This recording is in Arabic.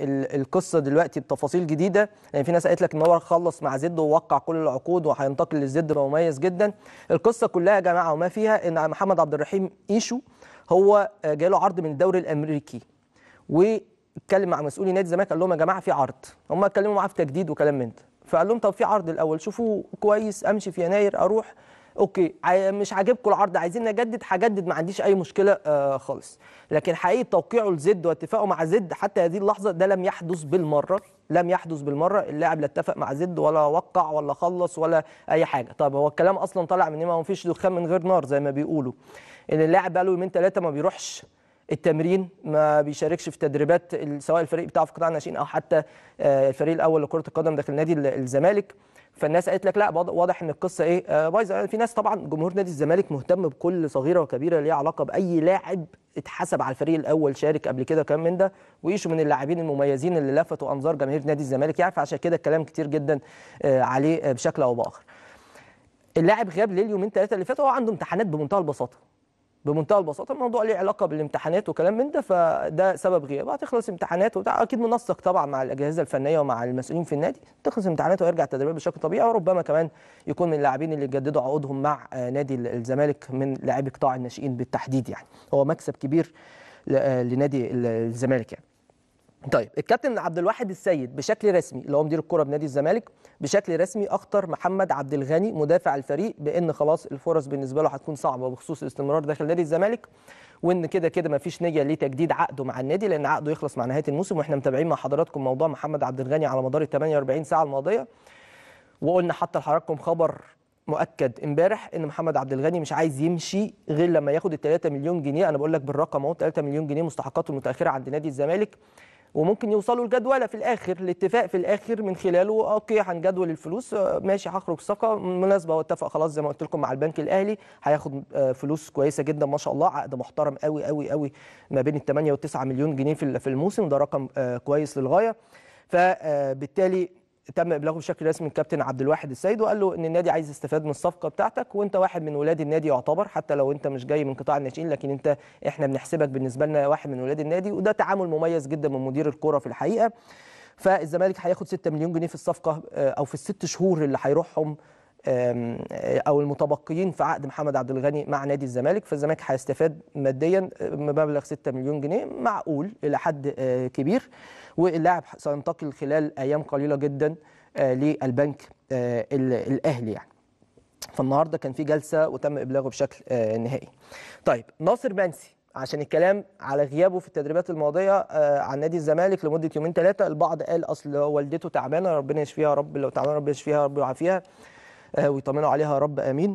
القصه دلوقتي بتفاصيل جديده لان يعني في ناس قالت لك ان هو خلص مع زد ووقع كل العقود وهينتقل للزد مميز جدا القصه كلها يا جماعه وما فيها ان محمد عبد الرحيم ايشو هو جاله عرض من الدوري الامريكي واتكلم مع مسؤولي نادي الزمالك قال لهم يا جماعه في عرض هم اتكلموا معاه في تجديد وكلام من ده فقال لهم طب في عرض الاول شوفوا كويس امشي في يناير اروح اوكي مش عاجبكم العرض عايزين نجدد هجدد ما عنديش اي مشكله آه خالص لكن حقيقه توقيعه لزد واتفاقه مع زد حتى هذه اللحظه ده لم يحدث بالمره لم يحدث بالمره اللاعب لا اتفق مع زد ولا وقع ولا خلص ولا اي حاجه طب هو الكلام اصلا طالع من إيه؟ ما فيش دخان من غير نار زي ما بيقولوا ان اللاعب بقاله يومين ثلاثه ما بيروحش التمرين ما بيشاركش في تدريبات سواء الفريق بتاعه في قطاع الناشئين او حتى آه، الفريق الاول لكره القدم داخل نادي الزمالك فالناس قالت لك لا واضح ان القصه ايه آه، بايظه في ناس طبعا جمهور نادي الزمالك مهتم بكل صغيره وكبيره ليها علاقه باي لاعب اتحسب على الفريق الاول شارك قبل كده كان من ده ويشو من اللاعبين المميزين اللي لفتوا انظار جماهير نادي الزمالك يعني عشان كده الكلام كتير جدا آه، عليه بشكل او باخر اللاعب غاب ليه اليومين ثلاثه اللي فاتوا هو عنده امتحانات بمنتهى البساطه بمنتهى البساطه الموضوع ليه علاقه بالامتحانات وكلام من ده فده سبب غياب هتخلص امتحانات وبتاع اكيد منسق طبعا مع الاجهزه الفنيه ومع المسؤولين في النادي تخلص امتحانات ويرجع التدريبات بشكل طبيعي وربما كمان يكون من اللاعبين اللي جددوا عقودهم مع آه، نادي الزمالك من لاعبي قطاع الناشئين بالتحديد يعني هو مكسب كبير آه، لنادي الزمالك يعني طيب الكابتن عبد الواحد السيد بشكل رسمي اللي هو مدير الكره بنادي الزمالك بشكل رسمي اخطر محمد عبد الغني مدافع الفريق بان خلاص الفرص بالنسبه له هتكون صعبه بخصوص الاستمرار داخل نادي الزمالك وان كده كده مفيش نيه لتجديد عقده مع النادي لان عقده يخلص مع نهايه الموسم واحنا متابعين مع حضراتكم موضوع محمد عبد الغني على مدار ال 48 ساعه الماضيه وقلنا حتى لحضراتكم خبر مؤكد امبارح ان محمد عبد الغني مش عايز يمشي غير لما ياخد ال 3 مليون جنيه انا بقول لك بالرقم اهو 3 مليون جنيه مستحقاته المتاخره عند نادي الزمالك وممكن يوصلوا لجدوله في الاخر الاتفاق في الاخر من خلاله اوكي هنجدول الفلوس آه، ماشي هخرج صفقه مناسبه واتفق خلاص زي ما قلت لكم مع البنك الاهلي هياخد آه، فلوس كويسه جدا ما شاء الله عقد محترم قوي قوي قوي ما بين ال 8 و 9 مليون جنيه في الموسم ده رقم آه، كويس للغايه فبالتالي تم ابلاغه بشكل رسمي من كابتن عبد الواحد السيد وقال له ان النادي عايز يستفاد من الصفقه بتاعتك وانت واحد من ولاد النادي يعتبر حتى لو انت مش جاي من قطاع الناشئين لكن انت احنا بنحسبك بالنسبه لنا واحد من ولاد النادي وده تعامل مميز جدا من مدير الكوره في الحقيقه فالزمالك هياخد 6 مليون جنيه في الصفقه آه، او في الست شهور اللي هيروحهم آه، او المتبقيين في عقد محمد عبد الغني مع نادي الزمالك فالزمالك هيستفاد ماديا آه، بمبلغ 6 مليون جنيه معقول الى حد آه، كبير واللاعب سينتقل خلال ايام قليله جدا للبنك الاهلي يعني فالنهارده كان في جلسه وتم ابلاغه بشكل نهائي طيب ناصر منسي عشان الكلام على غيابه في التدريبات الماضيه عن نادي الزمالك لمده يومين ثلاثه البعض قال اصل والدته تعبانه ربنا يشفيها يا رب لو تعبانه ربنا يشفيها يا رب ويعافيها آه، ويطمنوا عليها يا رب امين